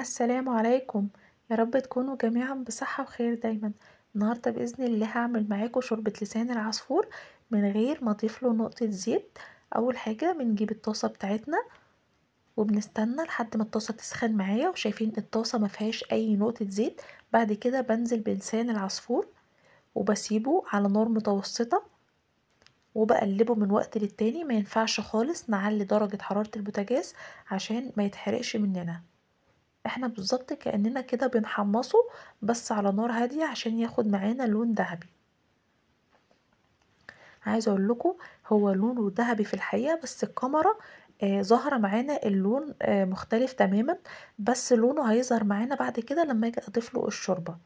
السلام عليكم يا رب تكونوا جميعا بصحة وخير دايما النهاردة بإذن الله هعمل معاكم شوربة لسان العصفور من غير ما اضيف له نقطة زيت أول حاجة بنجيب الطاسة بتاعتنا وبنستنى لحد ما الطاسة تسخن معايا وشايفين الطاسة ما فيهاش أي نقطة زيت بعد كده بنزل بلسان العصفور وبسيبه على نار متوسطة وبقلبه من وقت للتاني ما ينفعش خالص نعلي درجة حرارة البوتاجاز عشان ما يتحرقش مننا احنا بالظبط كأننا كده بنحمصه بس على نار هادية عشان ياخد معانا لون ذهبي عايزه اقول لكم هو لونه ذهبي في الحقيقه بس الكاميرا آه ظهر معانا اللون آه مختلف تماما بس لونه هيظهر معانا بعد كده لما اجي اضيف له الشوربه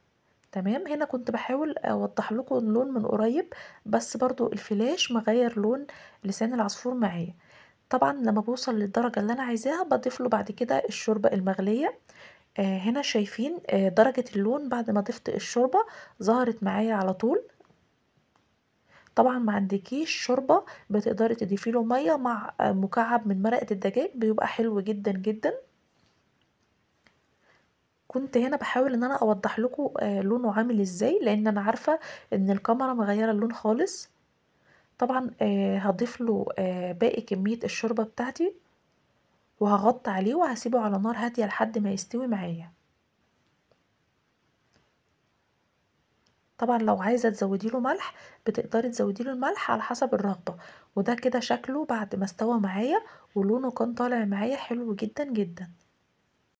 تمام هنا كنت بحاول اوضح لكم اللون من قريب بس برضو الفلاش مغير لون لسان العصفور معايا طبعا لما بوصل للدرجة اللي أنا عايزاها بضيف له بعد كده الشوربة المغلية آه هنا شايفين آه درجة اللون بعد ما ضفت الشوربة ظهرت معايا على طول طبعا ما عندكيش شوربة بتقدري تضيفي له مية مع آه، مكعب من مرقة الدجاج بيبقى حلو جدا جدا كنت هنا بحاول ان انا اوضح لكم آه، لونه عامل ازاي لان انا عارفة ان الكاميرا مغيرة اللون خالص طبعا آه، هضيف له آه، باقي كمية الشوربة بتاعتي وهغطي عليه وهسيبه على نار هادية لحد ما يستوي معايا طبعا لو عايزه تزودي له ملح بتقدري تزودي له الملح على حسب الرغبه وده كده شكله بعد ما استوى معايا ولونه كان طالع معايا حلو جدا جدا